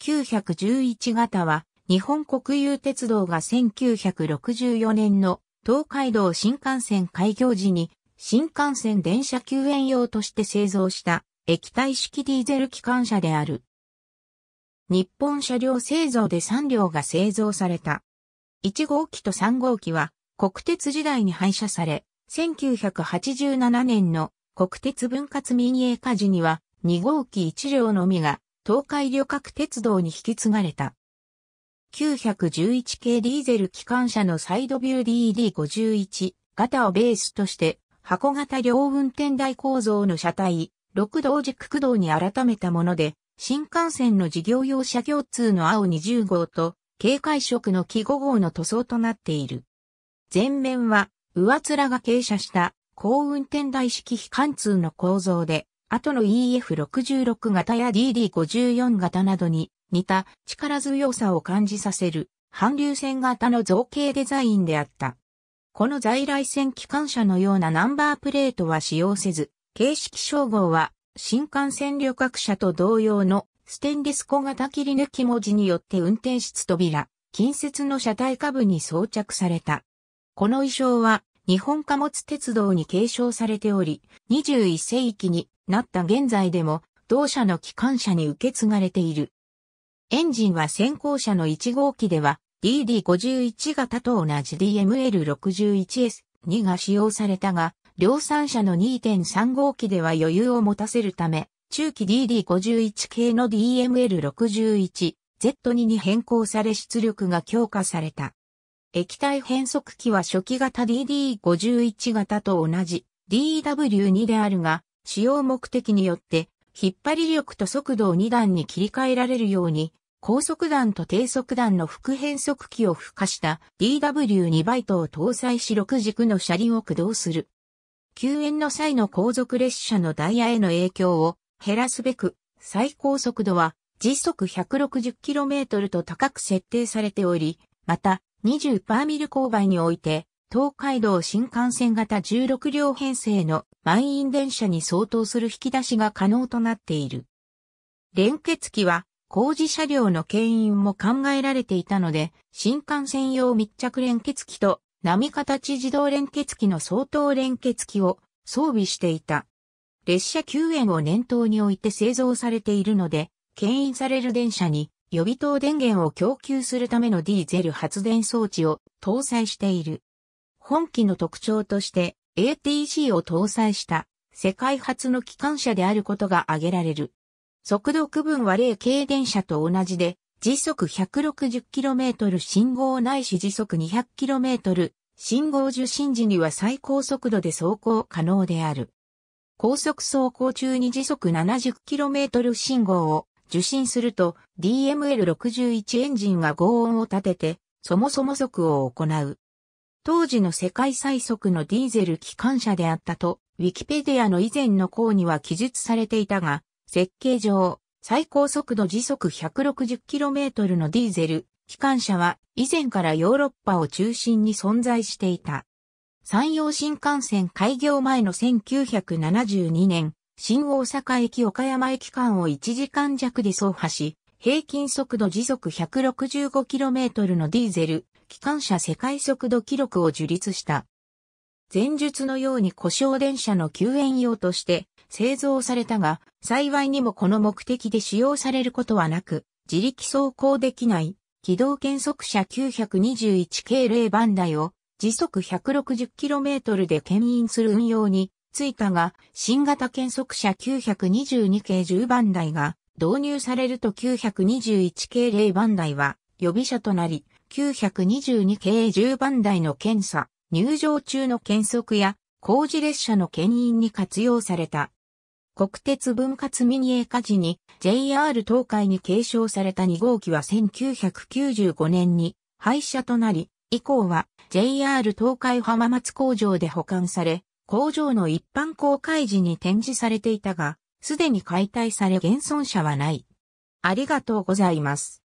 911型は、日本国有鉄道が1964年の東海道新幹線開業時に新幹線電車救援用として製造した液体式ディーゼル機関車である。日本車両製造で3両が製造された。1号機と3号機は国鉄時代に廃車され、1987年の国鉄分割民営化時には2号機1両のみが東海旅客鉄道に引き継がれた。911系ディーゼル機関車のサイドビュー d d 5 1型をベースとして、箱型両運転台構造の車体、6同軸駆動に改めたもので、新幹線の事業用車両通の青20号と、警戒色の木5号の塗装となっている。前面は、上面が傾斜した、高運転台式非貫通の構造で、後の EF66 型や DD54 型などに似た力強さを感じさせる反流線型の造形デザインであった。この在来線機関車のようなナンバープレートは使用せず、形式称号は新幹線旅客車と同様のステンレス小型切り抜き文字によって運転室扉、近接の車体下部に装着された。この衣装は日本貨物鉄道に継承されており、21世紀になった現在でも、同社の機関車に受け継がれている。エンジンは先行車の1号機では DD51 型と同じ DML61S2 が使用されたが、量産車の2.3号機では余裕を持たせるため、中期 DD51 系の DML61Z2 に変更され出力が強化された。液体変速機は初期型 DD51 型と同じ DW2 であるが、使用目的によって引っ張り力と速度を2段に切り替えられるように、高速弾と低速弾の副変速機を付加した DW2 バイトを搭載し6軸の車輪を駆動する。救援の際の後続列車のダイヤへの影響を減らすべく、最高速度は時速 160km と高く設定されており、また20パーミル勾配において、東海道新幹線型16両編成の満員電車に相当する引き出しが可能となっている。連結機は工事車両の牽引も考えられていたので、新幹線用密着連結機と波形自動連結機の相当連結機を装備していた。列車救援を念頭において製造されているので、牽引される電車に予備等電源を供給するためのディーゼル発電装置を搭載している。本機の特徴として ATC を搭載した世界初の機関車であることが挙げられる。速度区分は0軽電車と同じで、時速 160km 信号ないし時速 200km 信号受信時には最高速度で走行可能である。高速走行中に時速 70km 信号を受信すると DML61 エンジンが合音を立てて、そもそも速を行う。当時の世界最速のディーゼル機関車であったと、ウィキペディアの以前の項には記述されていたが、設計上、最高速度時速 160km のディーゼル機関車は以前からヨーロッパを中心に存在していた。山陽新幹線開業前の1972年、新大阪駅岡山駅間を1時間弱で走破し、平均速度時速 165km のディーゼル、機関車世界速度記録を樹立した。前述のように故障電車の救援用として製造されたが、幸いにもこの目的で使用されることはなく、自力走行できない機動検測車 921K0 番台を時速 160km で牽引する運用についたが、新型検測車922系10番台が導入されると921系0番台は予備車となり、922系10番台の検査、入場中の検測や工事列車の牽引に活用された。国鉄分割民営化時に JR 東海に継承された2号機は1995年に廃車となり、以降は JR 東海浜松工場で保管され、工場の一般公開時に展示されていたが、すでに解体され現存者はない。ありがとうございます。